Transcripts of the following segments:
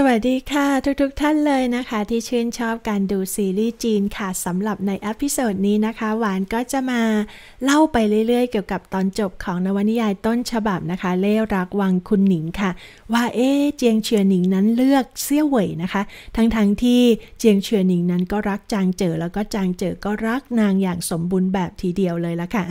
สวัสดีค่ะ ทุกๆทท่านเลยนะคะ ที่ชื่นชอบการดูซีรีส์จีนค่ะสำหรับในอพิโซดนี้นะคะ หวานก็จะมาเล่าไปเรื่อยๆ เกี่ยวกับตอนจบของนวนิยายต้นฉบับนะคะ เล่รักวังคุณหนิงค่ะ ว่าเอ๊เจียงเฉียหนิงนั้นเลือกเซี่ยวเหวยนะคะ ทั้งๆทที่เจียงเฉียหนิงนั้นก็รักจางเจอแล้วก็จางเจ๋อก็รักนางอย่างสมบูรณ์แบบทีเดียวเลยละค่ะ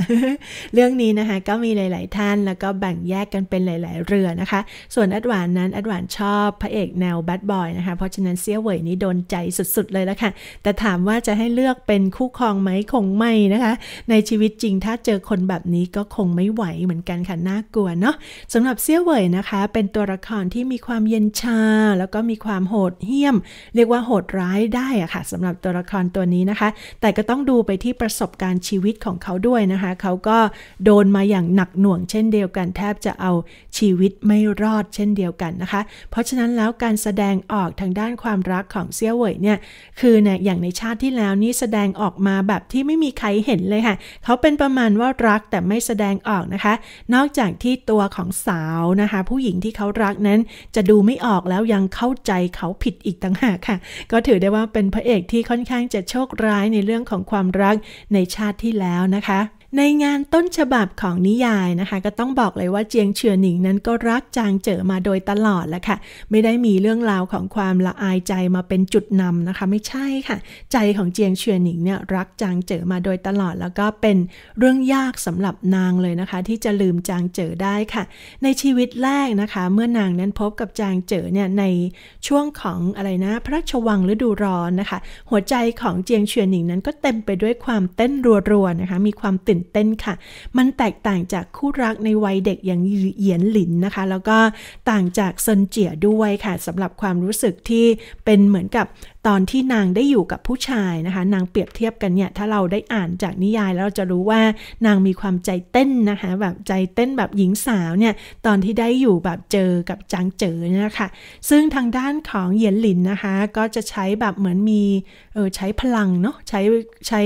เรื่องนี้นะคะก็มีหลายๆท่านแล้วก็แบ่งแยกกันเป็นหลาย ๆ เรือนะคะ ส่วนอัดหวานนั้นอัดหวานชอบพระเอกแนววแบดบอยนะคะเพราะฉะนั้นเซี่ยเหวยนี้โดนใจสุดๆ เลยแล้วค่ะแต่ถามว่าจะให้เลือกเป็นคู่ครองไหมคงไม่นะคะ ในชีวิตจริงถ้าเจอคนแบบนี้ก็คงไม่ไหวเหมือนกันค่ะน่ากลัวเนาะสำหรับเซี่ยเหวยนะคะ เป็นตัวละครที่มีความเย็นชา แล้วก็มีความโหดเหี้ยม เรียกว่าโหดร้ายได้อะค่ะสำหรับตัวละครตัวนี้นะคะ แต่ก็ต้องดูไปที่ประสบการณ์ชีวิตของเขาด้วยนะคะ เขาก็โดนมาอย่างหนักหน่วงเช่นเดียวกันแทบจะเอาชีวิตไม่รอดเช่นเดียวกันนะคะ เพราะฉะนั้นแล้วการสแสดงออกทางด้านความรักของเซียวเหวยเนี่ย คือเนี่ยอย่างในชาติที่แล้ว นี่แสดงออกมาแบบที่ไม่มีใครเห็นเลยค่ะ เขาเป็นประมาณว่ารักแต่ไม่แสดงออกนะคะ นอกจากที่ตัวของสาวนะคะ ผู้หญิงที่เขารักนั้นจะดูไม่ออกแล้วยังเข้าใจเขาผิดอีกต่างหากค่ะ ก็ถือได้ว่าเป็นพระเอกที่ค่อนข้างจะโชคร้ายในเรื่องของความรักในชาติที่แล้วนะคะในงานต้นฉบับของนิยายนะคะ ก็ต้องบอกเลยว่าเจียงเฉียหนิงนั้นก็รักจางเจ๋อมาโดยตลอดแหละค่ะ ไม่ได้มีเรื่องราวของความละอายใจมาเป็นจุดนำนะคะ ไม่ใช่ค่ะ ใจของเจียงเฉียหนิงเนี่ยรักจางเจ๋อมาโดยตลอดแล้วก็เป็นเรื่องยากสำหรับนางเลยนะคะที่จะลืมจางเจ๋อได้ค่ะ ในชีวิตแรกนะคะเมื่อนางนั้นพบกับจางเจ๋อเนี่ยในช่วงของอะไรนะพระชวังฤดูร้อนนะคะ หัวใจของเจียงเฉียหนิงนั้นก็เต็มไปด้วยความเต้นรัวๆนะคะ มีความตื่นื่นเต้นค่ะ มันแตกต่างจากคู่รักในวัยเด็กอย่างเหยียนหลินนะคะ แล้วก็ต่างจากเซินเจียด้วยค่ะ สำหรับความรู้สึกที่เป็นเหมือนกับตอนที่นางได้อยู่กับผู้ชายนะคะ นางเปรียบเทียบกันเนี่ย ถ้าเราได้อ่านจากนิยาย แล้วเราจะรู้ว่านางมีความใจเต้นนะคะแบบใจเต้นแบบหญิงสาวเนี่ย ตอนที่ได้อยู่แบบเจอกับจางเจอเนี่ยค่ะซึ่งทางด้านของเหยียนหลินนะคะ ก็จะใช้แบบเหมือนมีเออใช้พลังเนาะ ใช้ใช้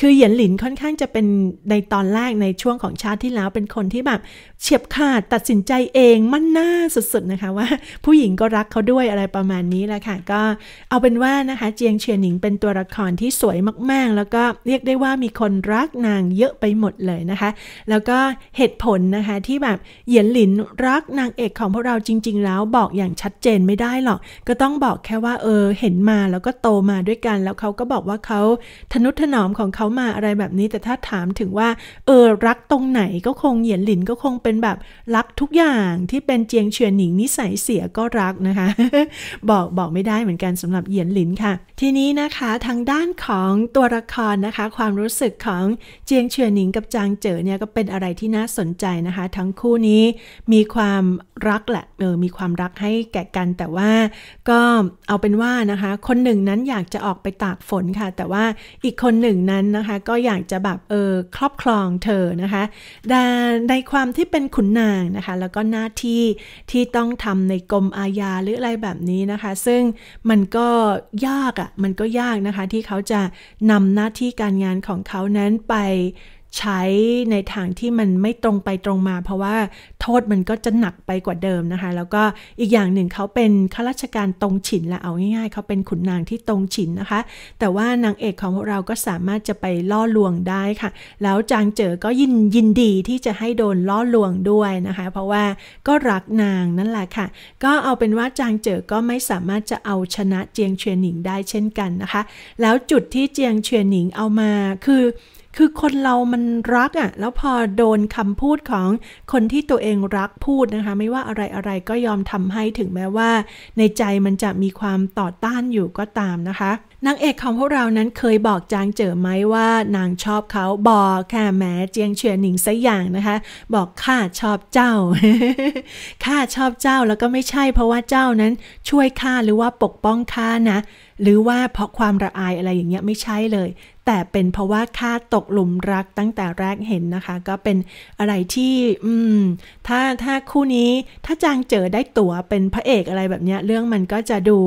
คือเหยียนหลินค่อนข้างจะเป็นในตอนแรกในช่วงของชาติที่แล้วเป็นคนที่แบบเฉียบขาดตัดสินใจเองมั่นหน้าสุดๆนะคะว่าผู้หญิงก็รักเขาด้วยอะไรประมาณนี้แหละค่ะก็เอาเป็นว่านะคะเจียงเฉียนหนิงเป็นตัวละครที่สวยมากๆ แล้วก็เรียกได้ว่ามีคนรักนางเยอะไปหมดเลยนะคะ แล้วก็เหตุผล นะคะ ที่แบบ เหยียนหลินรักนางเอกของพวกเราจริงๆแล้วบอกอย่างชัดเจนไม่ได้หรอก ก็ต้องบอกแค่ว่าเออเห็นมาแล้วก็โตมาด้วยกันแล้วเขาก็บอกว่าเขาทนุถนอมของเขามาอะไรแบบนี้ แต่ถ้าถามถึงว่า เออรักตรงไหน ก็คงเหยียนหลินก็คงเป็นเป็นแบบรักทุกอย่างที่เป็นเจียงเฉียนหนิงนิสัยเสียก็รักนะคะบอกบอกไม่ได้เหมือนกันสำหรับเหยียนหลินค่ะทีนี้นะคะ ทางด้านของตัวละครนะคะ ความรู้สึกของเจียงเฉียหนิง กับจางเจ๋อเนี่ย ก็เป็นอะไรที่น่าสนใจนะคะ ทั้งคู่นี้มีความรักแหละเออมีความรักให้แก่กัน แต่ว่าก็เอาเป็นว่านะคะคนหนึ่งนั้นอยากจะออกไปตากฝนค่ะแต่ว่าอีกคนหนึ่งนั้นนะคะก็อยากจะแบบเออครอบครองเธอนะคะในความที่เป็นขุนนางนะคะ แล้วก็หน้าที่ที่ต้องทำในกรมอาญาหรืออะไรแบบนี้นะคะ ซึ่งมันก็ยากอะมันก็ยากนะคะที่เขาจะนำหน้าที่การงานของเขานั้นไปใช้ในทางที่มันไม่ตรงไปตรงมาเพราะว่าโทษมันก็จะหนักไปกว่าเดิมนะคะ แล้วก็อีกอย่างหนึ่งเขาเป็นข้าราชการตรงฉินและเอาง่ายๆ เขาเป็นขุนนางที่ตรงฉินนะคะ แต่ว่านางเอกของพวกเราก็สามารถจะไปล่อลวงได้ค่ะ แล้วจางเจ๋อก็ยินยินดีที่จะให้โดนล่อลวงด้วยนะคะ เพราะว่าก็รักนางนั่นแหละค่ะ ก็เอาเป็นว่าจางเจ๋อก็ไม่สามารถจะเอาชนะเจียงเฉียนหนิงได้เช่นกันนะคะ แล้วจุดที่เจียงเฉียนหนิงเอามาคือคือคนเรามันรักอะ่ะ แล้วพอโดนคำพูดของคนที่ตัวเองรักพูดนะคะ ไม่ว่าอะไรอะไรก็ยอมทำให้ถึงแม้ว่า ในใจมันจะมีความต่อต้านอยู่ก็ตามนะคะ นางเอกของพวกเรานั้นเคยบอกจางเจอไหมว่านางชอบเขาบอกค่ะแม้เจียงเฉียนหนิงสัอย่างนะคะ บอกข้าชอบเจ้าข้าชอบเจ้าแล้วก็ไม่ใช่เพราะว่าเจ้านั้นช่วยข้าหรือว่าปกป้องข้านะหรือว่าเพราะความระอายอะไรอย่างเงี้ยไม่ใช่เลย แต่เป็นเพราะว่าค่าตกหลุมรักตั้งแต่แรกเห็นนะคะ ก็เป็นอะไรที่อืมถ้าถ้าคู่นี้ถ้าจางเจอได้ตั๋วเป็นพระเอกอะไรแบบเนี้ยเรื่องมันก็จะดู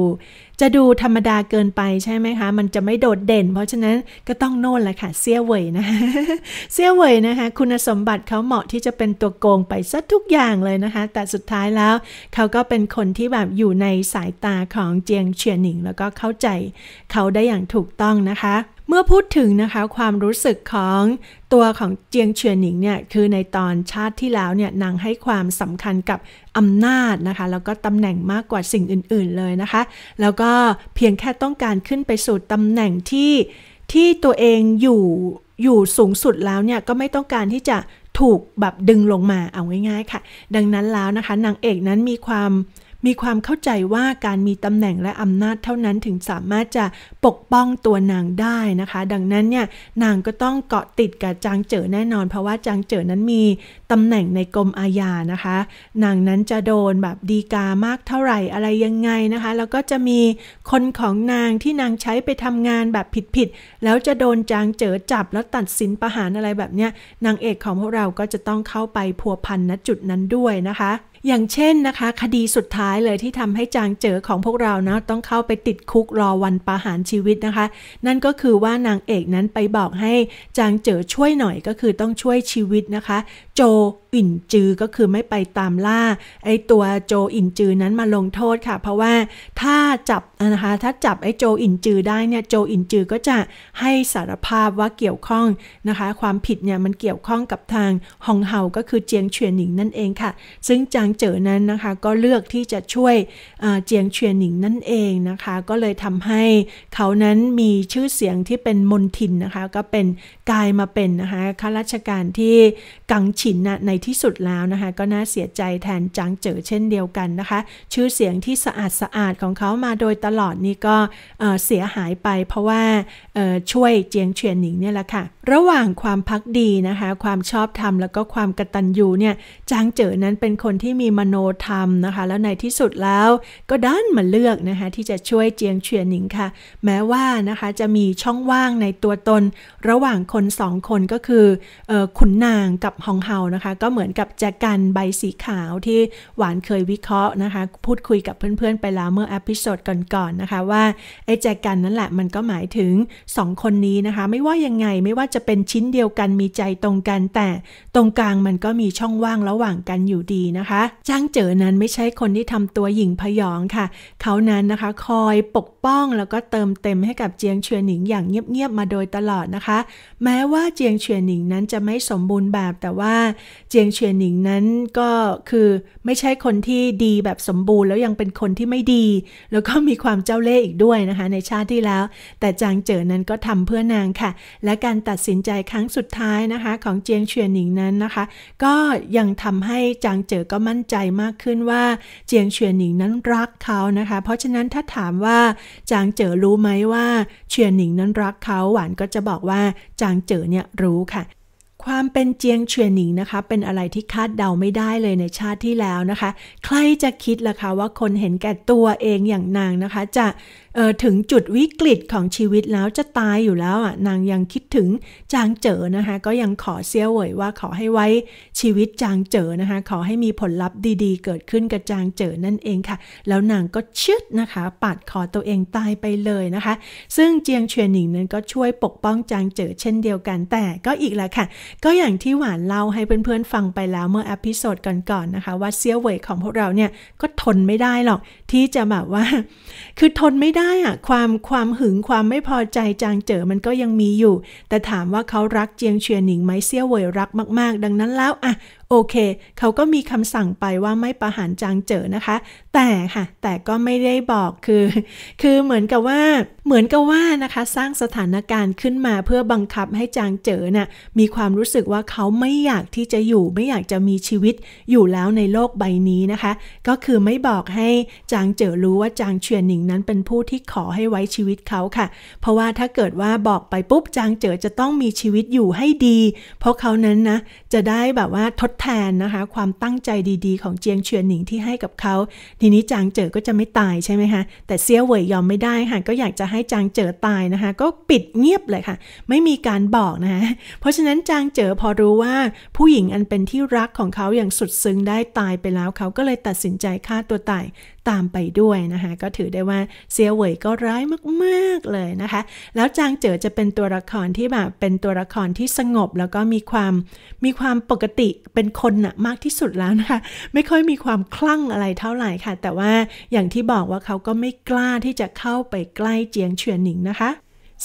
จะดูธรรมดาเกินไปใช่ไหมคะ มันจะไม่โดดเด่น เพราะฉะนั้นก็ต้องโน่นแหละค่ะเสี้ยเวยนะะเสี้ยเวยนะคะ คุณสมบัติเขาเหมาะที่จะเป็นตัวโกงไปซะทุกอย่างเลยนะคะ แต่สุดท้ายแล้วเขาก็เป็นคนที่แบบอยู่ในสายตาของเจียงเฉียนหนิงแล้วก็เข้าจเขาได้อย่างถูกต้องนะคะ เมื่อพูดถึงนะคะความรู้สึกของตัวของเจียงเฉียนหนิงเนี่ยคือในตอนชาติที่แล้วเนี่ยนางให้ความสำคัญกับอำนาจนะคะแล้วก็ตำแหน่งมากกว่าสิ่งอื่น ๆเลยนะคะ แล้วก็เพียงแค่ต้องการขึ้นไปสู่ตำแหน่งที่ที่ตัวเองอยู่อยู่สูงสุดแล้วเนี่ยก็ไม่ต้องการที่จะถูกแบบดึงลงมาเอาง่ายๆค่ะ ดังนั้นแล้วนะคะนางเอกนั้นมีความมีความเข้าใจว่าการมีตำแหน่งและอำนาจเท่านั้นถึงสามารถจะปกป้องตัวนางได้นะคะดังนั้นเนี่ยนางก็ต้องเกาะติดกับจางเจ๋อแน่นอนเพราะว่าจางเจ๋อนั้นมีตำแหน่งในกรมอาญานะคะนางนั้นจะโดนแบบดีกามากเท่าไหร่อะไรยังไงนะคะแล้วก็จะมีคนของนางที่นางใช้ไปทำงานแบบผิดๆแล้วจะโดนจางเจ๋อจับแล้วตัดสินประหารอะไรแบบเนี้ยนางเอกของพวกเราก็จะต้องเข้าไปพัวพันณจุดนั้นด้วยนะคะอย่างเช่นนะคะ คดีสุดท้ายเลยที่ทำให้จางเจอของพวกเรานะต้องเข้าไปติดคุกรอวันประหารชีวิตนะคะ นั่นก็คือว่านางเอกนั้นไปบอกให้จางเจอช่วยหน่อยก็คือต้องช่วยชีวิตนะคะโจอินจือก็คือไม่ไปตามล่าไอ้ตัวโจอินจือนั้นมาลงโทษค่ะ เพราะว่าถ้าจับนะคะถ้าจับไอ้โจอินจือได้เนี่ยโจอินจือก็จะให้สารภาพว่าเกี่ยวข้องนะคะ ความผิดเนี่ยมันเกี่ยวข้องกับทางฮองเฮาก็คือเจียงเฉียนหนิงนั่นเองค่ะ ซึ่งจางเจ๋อนั้นนะคะก็เลือกที่จะช่วยเจียงเฉียนหนิงนั่นเองนะคะ ก็เลยทำให้เขานั้นมีชื่อเสียงที่เป็นมนทินนะคะก็เป็นกลายมาเป็นนะคะข้าราชการที่กังฉินนะในที่สุดแล้วนะคะก็น่าเสียใจแทนจังเจ๋อเช่นเดียวกันนะคะ ชื่อเสียงที่สะอาดสะอาดของเขามาโดยตลอดนี่ก็เสียหายไปเพราะว่าช่วยเจียงเฉียนหนิงเนี่ยแหละค่ะระหว่างความพักดีนะคะ ความชอบธรรมแล้วก็ความกตัญญูเนี่ยจางเจ๋อนั้นเป็นคนที่มีมโนธรรมนะคะ แล้วในที่สุดแล้วก็ด้านมาเลือกนะคะที่จะช่วยเจียงเฉียนหนิงค่ะ แม้ว่านะคะจะมีช่องว่างในตัวตน ระหว่างคนสองคนก็คืออขุนนางกับฮองเฮานะคะก็เหมือนกับแจกันใบสีขาวที่หวานเคยวิเคราะห์นะคะ พูดคุยกับเพื่อนๆไปแล้วเมื่ออพิโซดก่อน ๆ นะคะว่าไอ้แจกันนั่นแหละ มันก็หมายถึง2คนนี้นะคะ ไม่ว่ายังไงไม่ว่าจะเป็นชิ้นเดียวกันมีใจตรงกันแต่ตรงกลางมันก็มีช่องว่างระหว่างกันอยู่ดีนะคะจ้างเจอนั้นไม่ใช่คนที่ทำตัวหญิงพยองค่ะเขานั้นนะคะ คอยปกป้องแล้วก็เติมเต็มให้กับเจียงเฉียนหนิง อย่างเงียบๆมาโดยตลอดนะคะ แม้ว่าเจียงเฉียนหนิงนั้นจะไม่สมบูรณ์แบบแต่ว่าเจียงเฉียนหนิงนั้นก็คือไม่ใช่คนที่ดีแบบสมบูรณ์แล้วยังเป็นคนที่ไม่ดี แล้วก็มีความเจ้าเล่ห์อีกด้วยนะคะ ในชาติที่แล้ว แต่จางเจ๋อนั้นก็ทำเพื่อนางค่ะ และการตัดสินใจครั้งสุดท้ายนะคะ ของเจียงเฉียนหนิงนั้นนะคะ ก็ยังทำให้จางเจ๋อก็มั่นใจมากขึ้นว่า เจียงเฉียนหนิงนั้นรักเขานะคะ เพราะฉะนั้นถ้าถามว่า จางเจ๋อรู้ไหมว่าเฉียนหนิงนั้นรักเขาหวานก็จะบอกว่า จางเจ๋อเนี่ยรู้ค่ะความเป็นเจียงเฉียหนิงนะคะ เป็นอะไรที่คาดเดาไม่ได้เลยในชาติที่แล้วนะคะ ใครจะคิดล่ะคะว่าคนเห็นแก่ตัวเองอย่างนางนะคะ จะเออถึงจุดวิกฤตของชีวิตแล้วจะตายอยู่แล้วอ่ะนางยังคิดถึงจางเจ๋อนะคะก็ยังขอเซียวเหวยว่าขอให้ไว้ชีวิตจางเจ๋อนะคะขอให้มีผลลัพธ์ดีๆ เกิดขึ้นกับจางเจ๋อนั่นเองค่ะ แล้วนางก็ชึดนะคะปาดคอตัวเองตายไปเลยนะคะ ซึ่งเจียงเฉียนหนิงนั้นก็ช่วยปกป้องจางเจ๋อเช่นเดียวกันแต่ก็อีกแล้วค่ะก็อย่างที่หวานเล่าให้เพื่อนๆฟังไปแล้วเมื่ออพิโซดก่อนๆนะคะ ว่าเซียวเหวยของพวกเราเนี่ยก็ทนไม่ได้หรอก ที่จะแบบว่าคือทนไม่ได้ได้อะความความหึงความไม่พอใจจางเจอมันก็ยังมีอยู่ แต่ถามว่าเขารักเจียงเฉียนหนิงไหมเซี่ยวเว่ยรักมากๆ ดังนั้นแล้วอะโอเค เขาก็มีคำสั่งไปว่าไม่ประหารจางเจอนะคะ แต่ค่ะ แต่ก็ไม่ได้บอกคือ คือเหมือนกับว่า เหมือนกับว่านะคะ สร้างสถานการณ์ขึ้นมาเพื่อบังคับให้จางเจอนะ่ะ มีความรู้สึกว่าเขาไม่อยากที่จะอยู่ ไม่อยากจะมีชีวิตอยู่แล้วในโลกใบนี้นะคะ ก็คือไม่บอกให้จางเจอรู้ว่าจางเฉียนหนิงนั้นเป็นผู้ที่ขอให้ไว้ชีวิตเขาค่ะ เพราะว่าถ้าเกิดว่าบอกไปปุ๊บ จางเจอจะต้องมีชีวิตอยู่ให้ดี เพราะเขานั้นนะ จะได้แบบว่าทดแทนนะคะความตั้งใจดีๆ ของเจียงเฉียนหนิงที่ให้กับเขาทีนี้จางเจ๋อก็จะไม่ตายใช่ไหมคะแต่เซียวเหวยยอมไม่ได้ค่ะก็อยากจะให้จางเจ๋อตายนะคะก็ปิดเงียบเลยค่ะ ไม่มีการบอกนะคะเพราะฉะนั้นจางเจ๋อพอรู้ว่าผู้หญิงอันเป็นที่รักของเขาอย่างสุดซึ้งได้ตายไปแล้วเขาก็เลยตัดสินใจฆ่าตัวตายตามไปด้วยนะคะ ก็ถือได้ว่าเสียเหวยก็ร้ายมาก ๆเลยนะคะ แล้วจางเจ๋อจะเป็นตัวละครที่แบบเป็นตัวละครที่สงบแล้วก็มีความมีความปกติเป็นคนนะมากที่สุดแล้วนะคะ ไม่ค่อยมีความคลั่งอะไรเท่าไหร่ค่ะ แต่ว่าอย่างที่บอกว่าเขาก็ไม่กล้าที่จะเข้าไปใกล้เจียงเฉียนหนิงนะคะ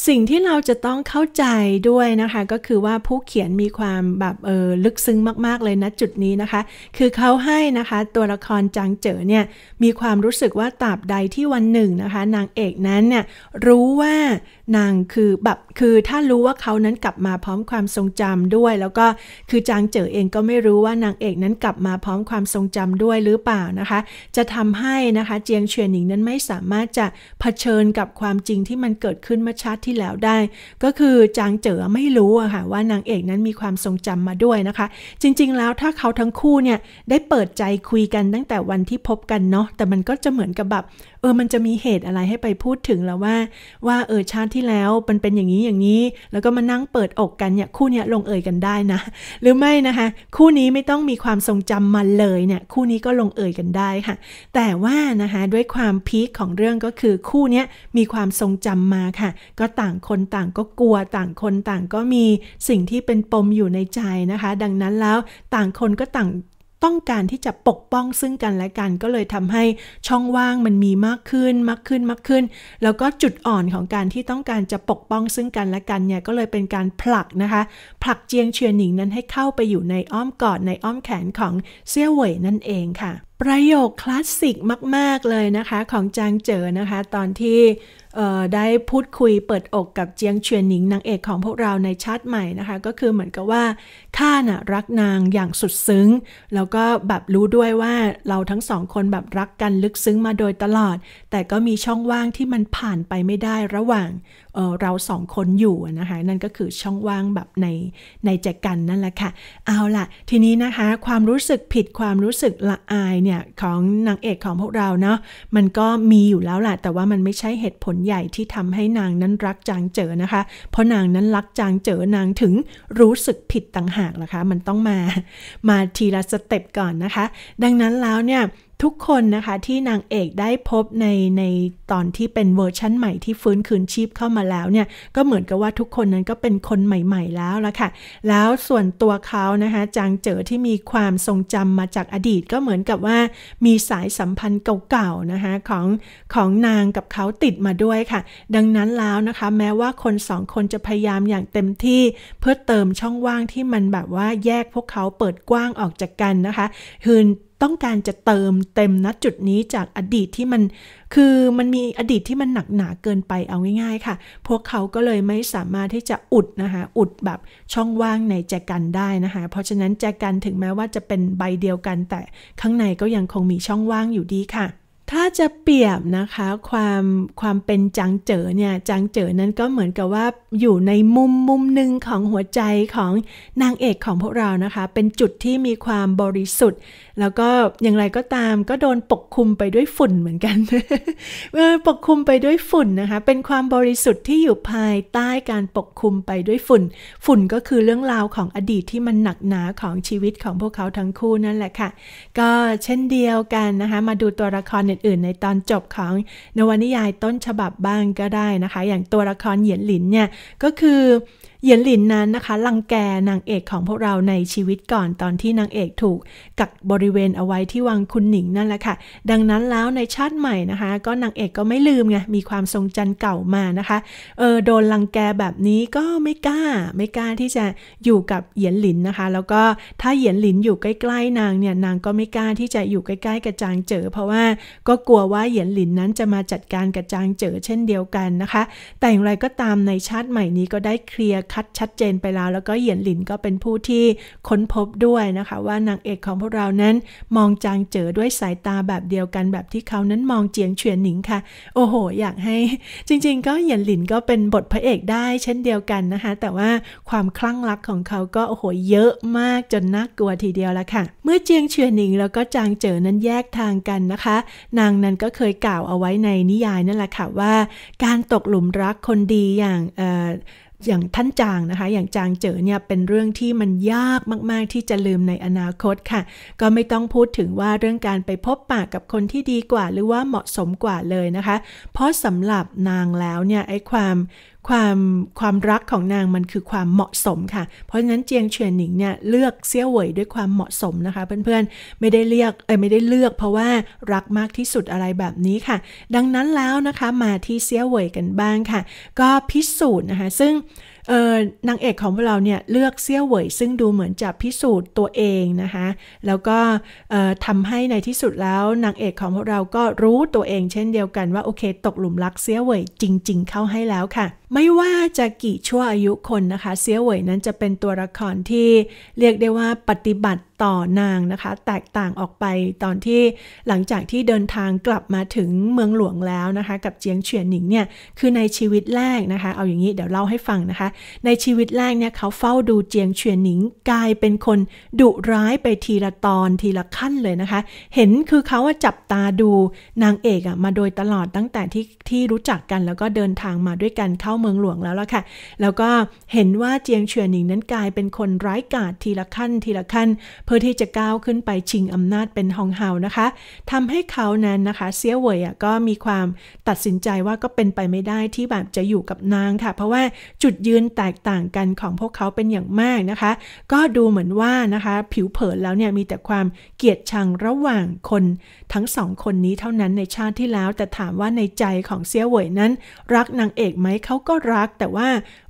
สิ่งที่เราจะต้องเข้าใจด้วยนะคะก็คือว่าผู้เขียนมีความแบบเออลึกซึ้งมาก ๆเลยนะจุดนี้นะคะ คือเขาให้นะคะ ตัวละครจางเจ๋อเนี่ยมีความรู้สึกว่าตราบใดที่วันหนึ่งนะคะนางเอกนั้นเนี่ยรู้ว่านางคือแบบคือถ้ารู้ว่าเขานั้นกลับมาพร้อมความทรงจำด้วย แล้วก็คือจางเจ๋อเองก็ไม่รู้ว่านางเอกนั้นกลับมาพร้อมความทรงจำด้วยหรือเปล่านะคะ จะทำให้นะคะ เจียงเฉียนหนิงนั้นไม่สามารถจะะเผชิญกับความจริงที่มันเกิดขึ้นมาชัดที่แล้วได้ ก็คือจางเจ๋อไม่รู้อะค่ะว่านางเอกนั้นมีความทรงจำมาด้วยนะคะ จริง ๆแล้วถ้าเขาทั้งคู่เนี่ยได้เปิดใจคุยกันตั้งแต่วันที่พบกันเนาะแต่มันก็จะเหมือนกับแบบเอมันจะมีเหตุอะไรให้ไปพูดถึงแล้วว่า ว่าเออชาติที่แล้วมันเป็นอย่างนี้อย่างนี้ แล้วก็มานั่งเปิดอกกันเนี่ยคู่เนี้ยลงเอยกันได้นะ หรือไม่นะคะ คู่นี้ไม่ต้องมีความทรงจำมันเลยเนี่ยคู่นี้ก็ลงเอยกันได้ค่ะ แต่ว่านะคะด้วยความพีคของเรื่องก็คือ คู่เนี้ยมีความทรงจำมาค่ะ ก็ต่างคนต่างก็กลัวต่างคนต่างก็มีสิ่งที่เป็นปมอยู่ในใจนะคะ ดังนั้นแล้วต่างคนก็ต่างต้องการที่จะปกป้องซึ่งกันและกันก็เลยทำให้ช่องว่างมันมีมากขึ้น มากขึ้นมากขึ้น แล้วก็จุดอ่อนของการที่ต้องการจะปกป้องซึ่งกันและกันเนี่ย ก็เลยเป็นการผลักนะคะ ผลักเจียงเฉียนหนิงนั้นให้เข้าไปอยู่ในอ้อมกอดในอ้อมแขนของเซี่ยวเหวยนั่นเองค่ะ ประโยคคลาสสิกมาก ๆเลยนะคะของจางเจ๋อนะคะ ตอนที่ได้พูดคุยเปิดอกกับเจียงเฉียนหนิงนางเอกของพวกเราในชาติใหม่นะคะก็คือเหมือนกับว่าข้าน่ะรักนางอย่างสุดซึ้ง แล้วก็แบบรู้ด้วยว่าเราทั้งสองคนแบบรักกันลึกซึ้งมาโดยตลอด แต่ก็มีช่องว่างที่มันผ่านไปไม่ได้ระหว่างเเราสองคนอยู่นะคะนั่นก็คือช่องว่างแบบในในใจกันนั่นแหละค่ะ เอาล่ะทีนี้นะคะความรู้สึกผิดความรู้สึกละอายเนี่ยของนางเอกของพวกเราเนาะมันก็มีอยู่แล้วแหละแต่ว่ามันไม่ใช่เหตุผลใหญ่ที่ทำให้นางนั้นรักจางเจอนะคะ เพราะนางนั้นรักจางเจอนางถึงรู้สึกผิดต่างหากนะคะ มันต้องมา มาทีละสเต็ปก่อนนะคะ ดังนั้นแล้วเนี่ยทุกคนนะคะ ที่นางเอกได้พบในในตอนที่เป็นเวอร์ชั่นใหม่ ที่ฟื้นคืนชีพเข้ามาแล้วเนี่ย ก็เหมือนกับว่าทุกคนนั้นก็เป็นคนใหม่ๆแล้วละค่ะ แล้วส่วนตัวเขานะคะจางเจอที่มีความทรงจำมาจากอดีต ก็เหมือนกับว่ามีสายสัมพันธ์เก่าๆนะคะของของนางกับเขาติดมาด้วยค่ะ ดังนั้นแล้วนะคะแม้ว่าคนสองคนจะพยายามอย่างเต็มที่เพื่อเติมช่องว่างที่มันแบบว่าแยกพวกเขาเปิดกว้างออกจากกันนะคะคืนต้องการจะเติมเต็มณจุดนี้จากอดีตที่มันคือมันมีอดีตที่มันหนักหนาเกินไปเอาง่าย ๆ ค่ะ พวกเขาก็เลยไม่สามารถที่จะอุดนะคะอุดแบบช่องว่างในแจกันได้นะคะเพราะฉะนั้นแจกันถึงแม้ว่าจะเป็นใบเดียวกัน แต่ข้างในก็ยังคงมีช่องว่างอยู่ดีค่ะถ้าจะเปรียบนะคะความความเป็นจังเจ๋อเนี่ยจังเจ๋อนั้นก็เหมือนกับว่าอยู่ในมุมมุมหนึ่งของหัวใจของนางเอกของพวกเรานะคะ เป็นจุดที่มีความบริสุทธิ์แล้วก็อย่างไรก็ตามก็โดนปกคลุมไปด้วยฝุ่นเหมือนกันปกคลุมไปด้วยฝุ่นนะคะเป็นความบริสุทธิ์ที่อยู่ภายใต้การปกคลุมไปด้วยฝุ่น ฝุ่นก็คือเรื่องราวของอดีตที่มันหนักหนาของชีวิตของพวกเขาทั้งคู่ นั่นแหละค่ะ ก็เช่นเดียวกันนะคะ มาดูตัวละครเนี่ยอื่นๆในตอนจบของนวนิยายต้นฉบับบ้างก็ได้นะคะ อย่างตัวละครเหยียนหลินเนี่ย ก็คือเหยียนหลินนั้นนะคะลังแกนางเอกของพวกเราในชีวิตก่อนตอนที่นางเอกถูกกักบริเวณเอาไว้ที่วังคุณหนิงนั่นแหละค่ะดังนั้นแล้วในชาติใหม่นะคะ ก็นางเอกก็ไม่ลืมไงมีความทรงจำเก่ามานะคะเออโดนลังแกแบบนี้ก็ไม่กล้าไม่กล้าที่จะอยู่กับเหยียนหลินนะคะ แล้วก็ถ้าเหยียนหลินอยู่ใกล้ๆ นางเนี่ยนางก็ไม่กล้าที่จะอยู่ใกล้ๆกระจางเจ๋อเพราะว่าก็กลัวว่าเหยียนหลินนั้นจะมาจัดการกระจางเจ๋อเช่นเดียวกันนะคะ แต่อย่างไรก็ตามในชาติใหม่นี้ก็ได้เคลียร์ัดชัดเจนไปแล้วแล้วก็เหยียนหลินก็เป็นผู้ที่ค้นพบด้วยนะคะว่านางเอกของพวกเรานั้นมองจางเจอด้วยสายตาแบบเดียวกันแบบที่เขานั้นมองเจียงเฉียนหนิงค่ะ โอ้โห อยากให้จริงๆ ก็เหยียนหลินก็เป็นบทพระเอกได้ เช่นเดียวกันนะคะแต่ว่าความคลั่งรักของเขาก็โอ้โหเยอะมากจนน่ากลัวทีเดียวละค่ะ เมื่อเจียงเฉียนหนิงแล้วก็จางเจอนั้นแยกทางกันนะคะ นางนั้นก็เคยกล่าวเอาไว้ในนิยายนั่นแหละค่ะว่า การตกหลุมรักคนดีอย่างอย่างท่านจางนะคะ อย่างจางเจ๋อเนี่ยเป็นเรื่องที่มันยากมากๆที่จะลืมในอนาคตค่ะ ก็ไม่ต้องพูดถึงว่าเรื่องการไปพบปะกับคนที่ดีกว่าหรือว่าเหมาะสมกว่าเลยนะคะ เพราะสำหรับนางแล้วเนี่ยไอ้ความความความรักของนางมันคือความเหมาะสมค่ะ เพราะฉะนั้นเจียงเฉียนหนิงเนี่ย เลือกเซี่ยวเหวยด้วยความเหมาะสมนะคะ เพื่อน ๆ ไม่ได้เลือกเออไม่ได้เลือกเพราะว่ารักมากที่สุดอะไรแบบนี้ค่ะ ดังนั้นแล้วนะคะมาที่เซี่ยวเหวยกันบ้างค่ะ ก็พิสูจน์นะคะซึ่งเออนางเอกของเราเนี่ยเลือกเซี่ยวเหวย ซึ่งดูเหมือนจะพิสูจน์ตัวเองนะคะแล้วก็ทำให้ในที่สุดแล้วนางเอกของพวกเราก็รู้ตัวเองเช่นเดียวกันว่าโอเค ตกหลุมรักเซี่ยวเหวยจริง ๆ เข้าให้แล้วค่ะไม่ว่าจะกี่ชั่วอายุคนนะคะ เสียเหวยนั้นจะเป็นตัวละครที่เรียกได้ว่าปฏิบัติต่อนางนะคะ แตกต่างออกไปตอนที่หลังจากที่เดินทางกลับมาถึงเมืองหลวงแล้วนะคะ กับเจียงเฉียนหนิงเนี่ยคือในชีวิตแรกนะคะ เอาอย่างนี้เดี๋ยวเล่าให้ฟังนะคะ ในชีวิตแรกเนี่ยเขาเฝ้าดูเจียงเฉียนหนิง กลายเป็นคนดุร้ายไปทีละตอนทีละขั้นเลยนะคะ เห็นคือเขาจับตาดูนางเอกอะมาโดยตลอดตั้งแต่ที่ที่รู้จักกันแล้วก็เดินทางมาด้วยกันเข้าเมืองหลวงแล้วล่ะค่ะ แล้วก็เห็นว่าเจียงเฉียหนิงนั้นกลายเป็นคนร้ายกาจทีละขั้นทีละขั้นเพื่อที่จะก้าวขึ้นไปชิงอำนาจเป็นฮองเฮานะคะ ทำให้เขานั้นนะคะเซียวเหวยก็มีความตัดสินใจว่าก็เป็นไปไม่ได้ที่แบบจะอยู่กับนางค่ะ เพราะว่าจุดยืนแตกต่างกันของพวกเขาเป็นอย่างมากนะคะ ก็ดูเหมือนว่านะคะผิวเผินแล้วเนี่ยมีแต่ความเกลียดชังระหว่างคนทั้งสองคนนี้เท่านั้นในชาติที่แล้ว แต่ถามว่าในใจของเซียวเหวยนั้นรักนางเอกไหมเขาก็รักแต่ว่า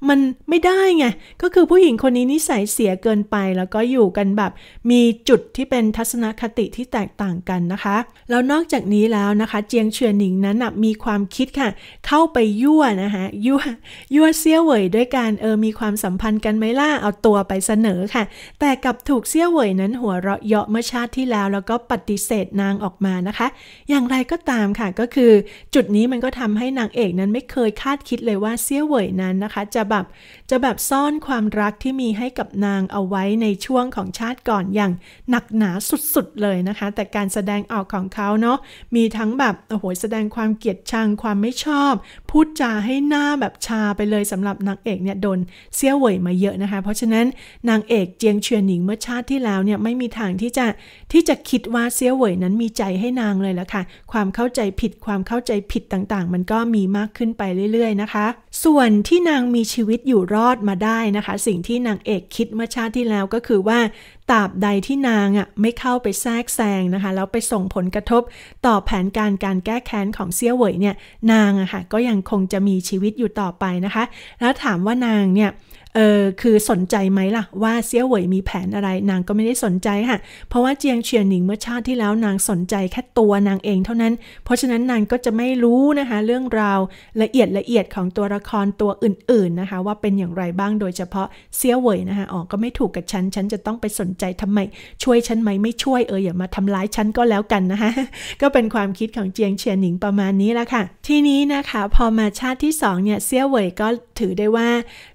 มันไม่ได้ไง ก็คือผู้หญิงคนนี้นิสัยเสียเกินไปแล้วก็อยู่กันแบบมีจุดที่เป็นทัศนคติที่แตกต่างกันนะคะ แล้วนอกจากนี้แล้วนะคะเจียงเฉียหนิงนั้นมีความคิดค่ะ เข้าไปยั่วนะคะยั่วยั่วเซี่ยวเหวยด้วยการเออมีความสัมพันธ์กันไหมล่ะเอาตัวไปเสนอค่ะ แต่กับถูกเซี่ยวเหวยนั้นหัวเราะเยาะเมื่อชาติที่แล้วแล้วก็ปฏิเสธนางออกมานะคะ อย่างไรก็ตามค่ะก็คือจุดนี้มันก็ทำให้นางเอกนั้นไม่เคยคาดคิดเลยว่าเซียเหวยนั้นนะคะ จะแบบจะแบบซ่อนความรักที่มีให้กับนางเอาไว้ในช่วงของชาติก่อนอย่างหนักหนาสุดๆเลยนะคะ แต่การแสดงออกของเขาเนาะมีทั้งแบบโอ้โหแสดงความเกลียดชังความไม่ชอบ พูดจาให้หน้าแบบชาไปเลยสำหรับนางเอกเนี่ยโดนเซียเหวยมาเยอะนะคะ เพราะฉะนั้นนางเอกเจียงเฉียนหนิงเมื่อชาติที่แล้วเนี่ยไม่มีทางที่จะที่จะคิดว่าเซียเหวยนั้นมีใจให้นางเลยละค่ะ ความเข้าใจผิดความเข้าใจผิดต่างๆ มันก็มีมากขึ้นไปเรื่อยๆ นะคะส่วนที่นางมีชีวิตอยู่รอดมาได้นะคะ สิ่งที่นางเอกคิดเมื่อชาติที่แล้วก็คือว่าตราบใดที่นางอ่ะไม่เข้าไปแทรกแซงนะคะแล้วไปส่งผลกระทบต่อแผนการการแก้แค้นของเซียวเหวยเนี่ย นางอะค่ะก็ยังคงจะมีชีวิตอยู่ต่อไปนะคะ แล้วถามว่านางเนี่ยเออคือสนใจไหมล่ะ ว่าเซี่ยวเหวยมีแผนอะไรนางก็ไม่ได้สนใจค่ะเพราะว่าเจียงเฉียนหนิงเมื่อชาติที่แล้วนางสนใจแค่ตัวนางเองเท่านั้น เพราะฉะนั้นนางก็จะไม่รู้นะคะเรื่องราวละเอียดละเอียดของตัวละครตัวอื่นๆนะคะ ว่าเป็นอย่างไรบ้างโดยเฉพาะเซี่ยวเหวยนะคะอ๋อก็ไม่ถูกกับฉัน ฉันจะต้องไปสนใจทำไมช่วยฉันไหมไม่ช่วยเอออย่ามาทำร้ายฉันก็แล้วกันนะคะก็เป็นความคิดของเจียงเฉียนหนิง ประมาณนี้ละค่ะ ทีนี้นะคะพอมาชาติที่2เนี่ยเซี่ยวเหวยก็ถือได้ว่า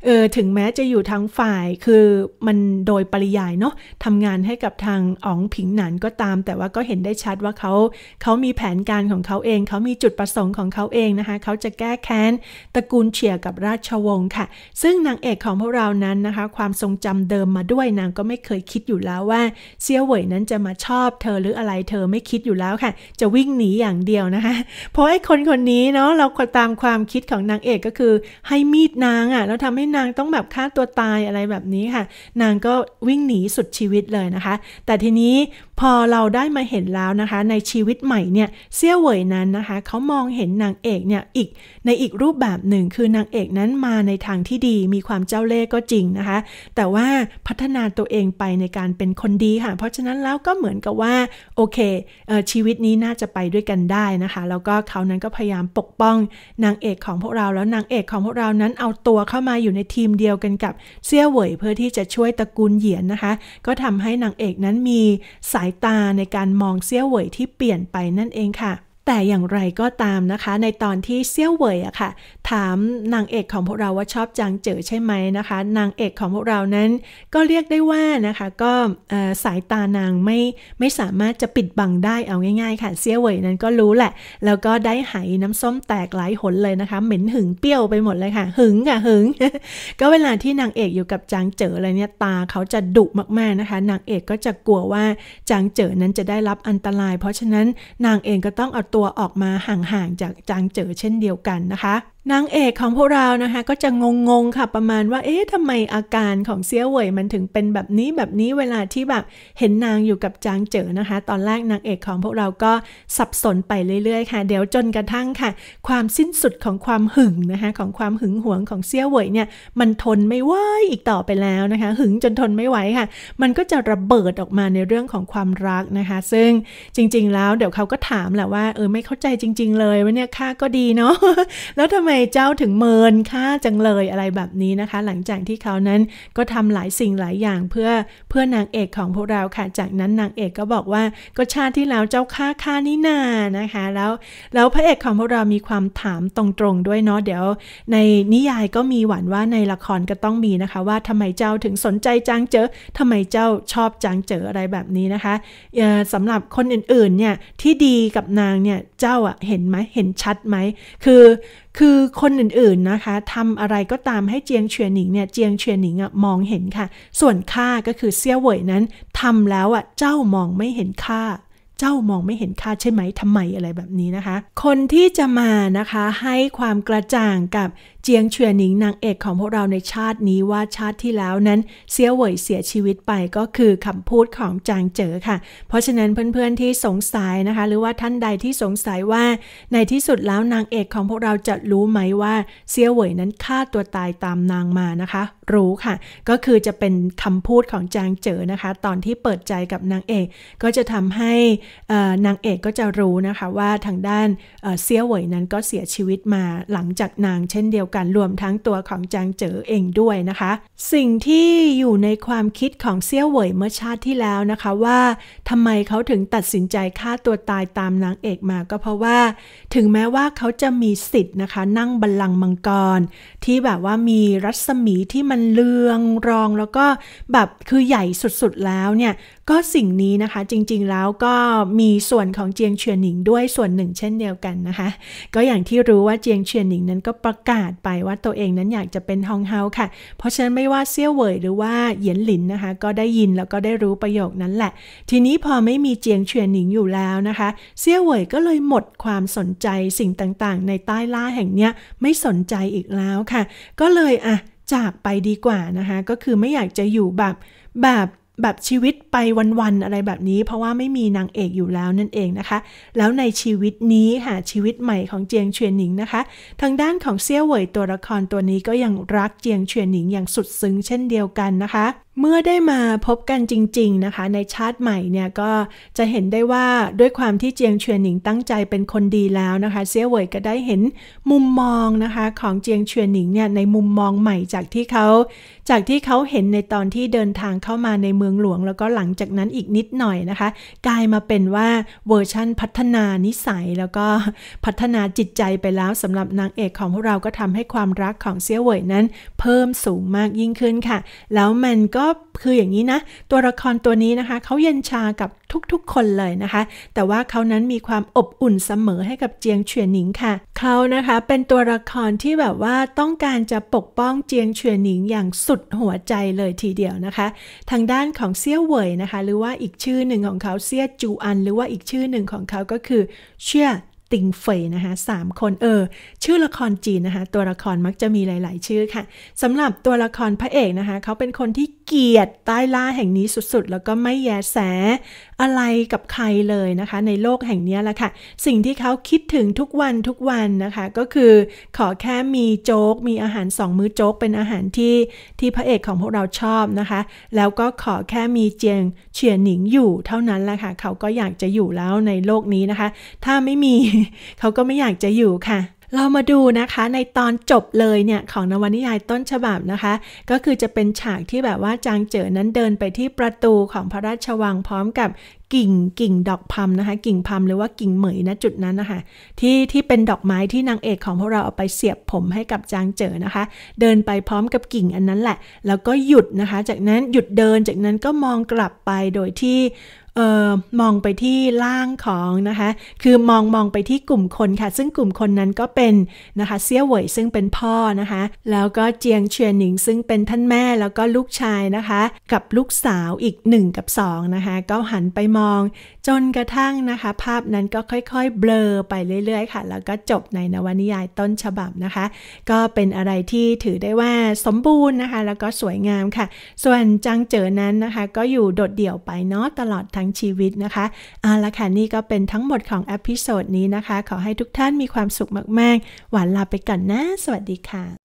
เออถึงแม้จะอยู่ทางฝ่ายคือมันโดยปริยายเนาะทำงานให้กับทางอองผิงหนานก็ตามแต่ว่าก็เห็นได้ชัดว่าเขาเขามีแผนการของเขาเอง เขามีจุดประสงค์ของเขาเองนะคะเขาจะแก้แค้นตระกูลเฉียกับราชวงศ์ค่ะ ซึ่งนางเอกของพวกเรานั้นนะคะ ความทรงจำเดิมมาด้วยนางก็ไม่เคยคิดอยู่แล้วว่าเซียวเหวยนั้นจะมาชอบเธอหรืออะไรเธอไม่คิดอยู่แล้วค่ะ จะวิ่งหนีอย่างเดียวนะคะ เพราะไอ้คนคนนี้เนาะเราตามความคิดของนางเอกก็คือให้มีดนางอะ่ะแล้วทำให้นางต้องแบบฆ่าาตัวตายอะไรแบบนี้ค่ะ นางก็วิ่งหนีสุดชีวิตเลยนะคะ แต่ทีนี้พอเราได้มาเห็นแล้วนะคะ ในชีวิตใหม่เนี่ยเซี่ยวเหวยนั้นนะคะเขามองเห็นนางเอกเนี่ยอีกในอีกรูปแบบหนึ่งคือนางเอกนั้นมาในทางที่ดีมีความเจ้าเล่ห์ก็จริงนะคะ แต่ว่าพัฒนาตัวเองไปในการเป็นคนดีค่ะ เพราะฉะนั้นแล้วก็เหมือนกับว่าโอเคเออชีวิตนี้น่าจะไปด้วยกันได้นะคะแล้วก็เขานั้นก็พยายามปกป้อง นางเอกของพวกเราแล้วนางเอกของพวกเรานั้นเอาตัวเข้ามาอยู่ในทีมเดียวกันกับเซี่ยเหวยเพื่อที่จะช่วยตระกูลเหยียนนะคะ ก็ทำให้นางเอกนั้นมีสายตาในการมองเซี่ยเหวยที่เปลี่ยนไปนั่นเองค่ะแต่อย่างไรก็ตามนะคะในตอนที่เซี่ยวเว่ยอะค่ะ ถามนางเอกของพวกเราว่าชอบจางเจ๋อใช่ไหมนะคะ นางเอกของพวกเรานั้นก็เรียกได้ว่านะคะก็สายตานางไม่ไม่สามารถจะปิดบังได้เอาง่ายๆ ค่ะเซี่ยวเว่ยนั้นก็รู้แหละ แล้วก็ได้หายน้ำส้มแตกหลายหนเลยนะคะเหม็นหึงเปรี้ยวไปหมดเลยค่ะ หึงค่ะหึงก็เวลาที่นางเอกอยู่กับจางเจ๋ออะไรเนี่ยตาเขาจะดุมากๆนะคะ นางเอกก็จะกลัวว่าจางเจ๋อนั้นจะได้รับอันตราย เพราะฉะนั้นนางเองก็ต้องเอาตัวออกมาห่างๆ จากจางเจ๋อเช่นเดียวกันนะคะนางเอกของพวกเรานะคะ ก็จะงงๆค่ะ ประมาณว่าเอ๊ะทำไมอาการของเซียวเหวยมันถึงเป็นแบบนี้แบบนี้เวลาที่แบบเห็นนางอยู่กับจางเจ๋อนะคะ ตอนแรกนางเอกของพวกเราก็สับสนไปเรื่อย ๆ ค่ะเดี๋ยวจนกระทั่งค่ะ ความสิ้นสุดของความหึงนะคะ ของความหึงหวงของเซียวเหวยเนี่ยมันทนไม่ไหวอีกต่อไปแล้วนะคะ หึงจนทนไม่ไหวค่ะ มันก็จะระเบิดออกมาในเรื่องของความรักนะคะ ซึ่งจริง ๆแล้วเดี๋ยวเขาก็ถามแหละว่าเออไม่เข้าใจจริง ๆ เลยว่าเนี่ยข้าก็ดีเนาะแล้วทำไมมเจ้าถึงเมินค่าจังเลยอะไรแบบนี้นะคะ หลังจากที่เขานั้นก็ทำหลายสิ่งหลายอย่างเพื่อเพื่อนางเอกของพวกเราค่ะ จากนั้นนางเอกก็บอกว่าก็ชาติที่แล้วเจ้าค่าค่านี่นานะคะ แล้วแล้วพระเอกของพวกเรามีความถามตรงๆด้วยเนาะ เดี๋ยว ในนิยายก็มีหวานว่าในละครก็ต้องมีนะคะ ว่าทำไมเจ้าถึงสนใจจางเจอทำไมเจ้าชอบจางเจออะไรแบบนี้นะคะสำหรับคนอื่นๆเนี่ยที่ดีกับนางเนี่ย เจ้าอะเห็นไหมเห็นชัดไหม คือคือคือคนอื่นๆนะคะทำอะไรก็ตามให้เจียงเฉียนหนิงเนี่ยเจียงเฉียนหนิงอะมองเห็นค่ะ ส่วนข้าก็คือเซี่ยวเหวยนั้นทำแล้วอะเจ้ามองไม่เห็นค่าเจ้ามองไม่เห็นค่าใช่ไหมทำไมอะไรแบบนี้นะคะ คนที่จะมานะคะให้ความกระจ่างกับเจียงเฉียหนิงนางเอกของพวกเราในชาตินี้ว่าชาติที่แล้วนั้นเสียเหวยเสียชีวิตไปก็คือคำพูดของจางเจ๋อค่ะเพราะฉะนั้นเพื่อนๆที่สงสัยนะคะ หรือว่าท่านใดที่สงสัยว่า ในที่สุดแล้วนางเอกของพวกเราจะรู้ไหมว่า เสียเหวยนั้นฆ่าตัวตายตามนางมานะคะรู้ค่ะก็คือจะเป็นคำพูดของจางเจ๋อนะคะตอนที่เปิดใจกับนางเอกก็จะทำให้นางเอกก็จะรู้นะคะว่าทางด้านเสียเหวยนั้นก็เสียชีวิตมาหลังจากนางเช่นเดียวกันรวมทั้งตัวของจางเจ๋อเองด้วยนะคะ สิ่งที่อยู่ในความคิดของเซี่ยวเหวยเมื่อชาติที่แล้วนะคะว่าทำไมเขาถึงตัดสินใจฆ่าตัวตายตามนางเอกมาก็เพราะว่า ถึงแม้ว่าเขาจะมีสิทธิ์นะคะ นั่งบัลลังก์มังกร ที่แบบว่ามีรัศมีที่มันเลืองรองแล้วก็แบบคือใหญ่สุดๆแล้วเนี่ยก็สิ่งนี้นะคะจริงๆแล้วก็มีส่วนของเจียงเฉียนหนิงด้วยส่วนหนึ่งเช่นเดียวกันนะคะ ก็อย่างที่รู้ว่าเจียงเฉียนหนิงนั้นก็ประกาศไปว่าตัวเองนั้นอยากจะเป็นฮองเฮาค่ะ เพราะฉะนั้นไม่ว่าเซี่ยวเหวยหรือว่าเหยียนหลินนะคะ ก็ได้ยินแล้วก็ได้รู้ประโยคนั้นแหละ ทีนี้พอไม่มีเจียงเฉียนหนิงอยู่แล้วนะคะเซี่ยวเหวยก็เลยหมดความสนใจสิ่งต่างๆ ในใต้ล่าแห่งเนี้ยไม่สนใจอีกแล้วค่ะ ก็เลยอ่ะจากไปดีกว่านะคะ ก็คือไม่อยากจะอยู่แบบแบบแบบชีวิตไปวันๆอะไรแบบนี้เพราะว่าไม่มีนางเอกอยู่แล้วนั่นเองนะคะ แล้วในชีวิตนี้ค่ะชีวิตใหม่ของเจียงเฉียนหนิงนะคะ ทางด้านของเซี่ยวเหวยตัวละครตัวนี้ก็ยังรักเจียงเฉียนหนิง อย่างสุดซึ้งเช่นเดียวกันนะคะเมื่อได้มาพบกันจริงๆนะคะ ในชาติใหม่เนี่ยก็จะเห็นได้ว่าด้วยความที่เจียงเฉียนหนิงตั้งใจเป็นคนดีแล้วนะคะเซี่ยเหวยก็ได้เห็นมุมมองนะคะ ของเจียงเฉียนหนิงเนี่ย ในมุมมองใหม่จากที่เขาจากที่เขาเห็นในตอนที่เดินทางเข้ามาในเมืองหลวง แล้วก็หลังจากนั้นอีกนิดหน่อยนะคะ กลายมาเป็นว่าเวอร์ชั่นพัฒนานิสัยแล้วก็พัฒนาจิตใจไปแล้วสำหรับนางเอกของพวกเราก็ทำให้ความรักของเซี่ยเหวยนั้น เพิ่มสูงมากยิ่งขึ้นค่ะ แล้วมันก็ก็คืออย่างนี้นะตัวละครตัวนี้นะคะเขาเย็นชากับทุกๆคนเลยนะคะ แต่ว่าเขานั้นมีความอบอุ่นเสมอให้กับเจียงเฉียนหนิงค่ะเขานะคะเป็นตัวละครที่แบบว่าต้องการจะปกป้องเจียงเฉียนหนิง อย่างสุดหัวใจเลยทีเดียวนะคะ ทางด้านของเซี่ยวเหวยนะคะ หรือว่าอีกชื่อหนึ่งของเขาเซี่ยจูอัน หรือว่าอีกชื่อหนึ่งของเขาก็คือเชี่ยติงเฟยนะคะสามคนเออ ชื่อละครจีนนะคะตัวละครมักจะมีหลายๆ ชื่อค่ะสำหรับตัวละครพระเอกนะคะเขาเป็นคนที่เกียดใต้ล่าแห่งนี้สุดๆ แล้วก็ไม่แยแสอะไรกับใครเลยนะคะ ในโลกแห่งนี้ละค่ะ สิ่งที่เขาคิดถึงทุกวันทุกวันนะคะ ก็คือขอแค่มีโจ๊กมีอาหารสองมื้อโจ๊กเป็นอาหารที่ที่พระเอกของพวกเราชอบนะคะ แล้วก็ขอแค่มีเจียงเฉียหนิงอยู่เท่านั้นละค่ะ เขาก็อยากจะอยู่แล้วในโลกนี้นะคะ ถ้าไม่มีเขาก็ไม่อยากจะอยู่ค่ะเรามาดูนะคะในตอนจบเลยเนี่ยของนวนิยายต้นฉบับนะคะ ก็คือจะเป็นฉากที่แบบว่าจางเจ๋อนั้นเดินไปที่ประตูของพระราชวังพร้อมกับกิ่งกิ่ง ดอกพัมนะคะ กิ่งพัมหรือว่ากิ่งเหมยนะจุดนั้นนะคะที่ที่เป็นดอกไม้ที่นางเอกของพวกเราเอาไปเสียบผมให้กับจางเจอนะคะ เดินไปพร้อมกับกิ่งอันนั้นแหละ แล้วก็หยุดนะคะจากนั้นหยุดเดินจากนั้นก็มองกลับไปโดยที่ออมองไปที่ล่างของนะคะ คือมองมองไปที่กลุ่มคนค่ะ ซึ่งกลุ่มคนนั้นก็เป็นนะคะเซียวเหวยซึ่งเป็นพ่อนะคะ แล้วก็เจียงเฉียนหนิงซึ่งเป็นท่านแม่แล้วก็ลูกชายนะคะ กับลูกสาวอีก 1 กับ2นะคะ ก็หันไปมองจนกระทั่งนะคะ ภาพนั้นก็ค่อยๆ เบลอไปเรื่อย ๆค่ะ แล้วก็จบในนวนิยายต้นฉบับนะคะ ก็เป็นอะไรที่ถือได้ว่าสมบูรณ์นะคะ แล้วก็สวยงามค่ะ ส่วนจังเจอนั้นนะคะ ก็อยู่โดดเดี่ยวไปเนาะตลอดทั้งทั้งชีวิตนะคะเอาละค่ะ นี่ก็เป็นทั้งหมดของอพิโซดนี้นะคะ ขอให้ทุกท่านมีความสุขมากๆ หวานลาไปก่อนนะ สวัสดีค่ะ